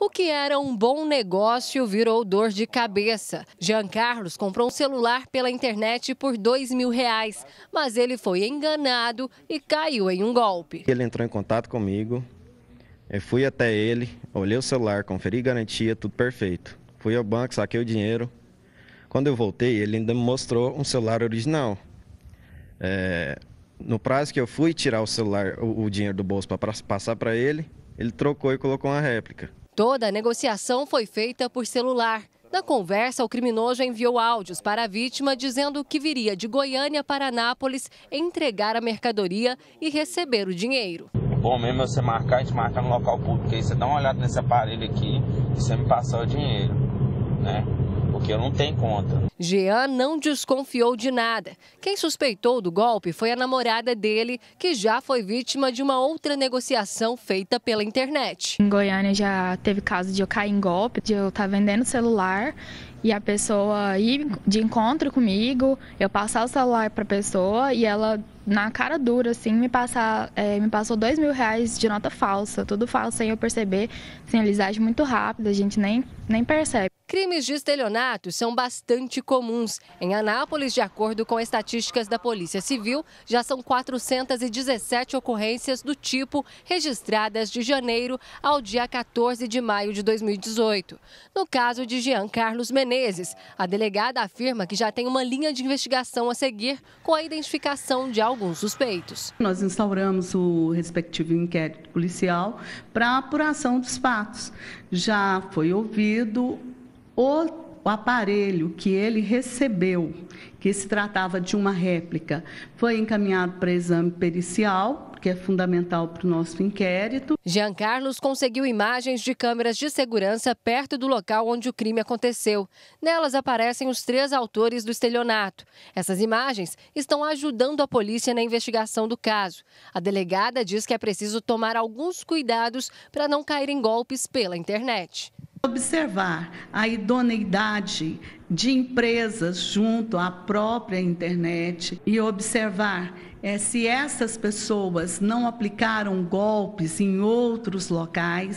O que era um bom negócio virou dor de cabeça. Jean Carlos comprou um celular pela internet por dois mil reais, mas ele foi enganado e caiu em um golpe. Ele entrou em contato comigo, eu fui até ele, olhei o celular, conferi garantia, tudo perfeito. Fui ao banco, saquei o dinheiro. Quando eu voltei, ele ainda me mostrou um celular original. É, no prazo que eu fui tirar o celular, o, o dinheiro do bolso para passar para ele, ele trocou e colocou uma réplica. Toda a negociação foi feita por celular. Na conversa, o criminoso enviou áudios para a vítima dizendo que viria de Goiânia para Anápolis entregar a mercadoria e receber o dinheiro. Bom mesmo você marcar, a gente marcar no local público. Aí você dá uma olhada nesse aparelho aqui e você me passar o dinheiro, né? porque eu não tenho conta. Jean não desconfiou de nada. Quem suspeitou do golpe foi a namorada dele, que já foi vítima de uma outra negociação feita pela internet. Em Goiânia já teve caso de eu cair em golpe, de eu estar tá vendendo celular e a pessoa ir de encontro comigo, eu passar o celular para a pessoa e ela, na cara dura, assim, me, passar, é, me passou dois mil reais de nota falsa, tudo falso sem eu perceber, sinalizagem muito rápida, a gente nem, nem percebe. Crimes de estelionato são bastante comuns. Em Anápolis, de acordo com estatísticas da Polícia Civil, já são 417 ocorrências do tipo registradas de janeiro ao dia 14 de maio de 2018. No caso de Jean Carlos Menezes, a delegada afirma que já tem uma linha de investigação a seguir com a identificação de alguns suspeitos. Nós instauramos o respectivo inquérito policial para apuração dos fatos. Já foi ouvido o o aparelho que ele recebeu, que se tratava de uma réplica, foi encaminhado para exame pericial, que é fundamental para o nosso inquérito. Jean Carlos conseguiu imagens de câmeras de segurança perto do local onde o crime aconteceu. Nelas aparecem os três autores do estelionato. Essas imagens estão ajudando a polícia na investigação do caso. A delegada diz que é preciso tomar alguns cuidados para não cair em golpes pela internet observar a idoneidade de empresas junto à própria internet e observar é, se essas pessoas não aplicaram golpes em outros locais,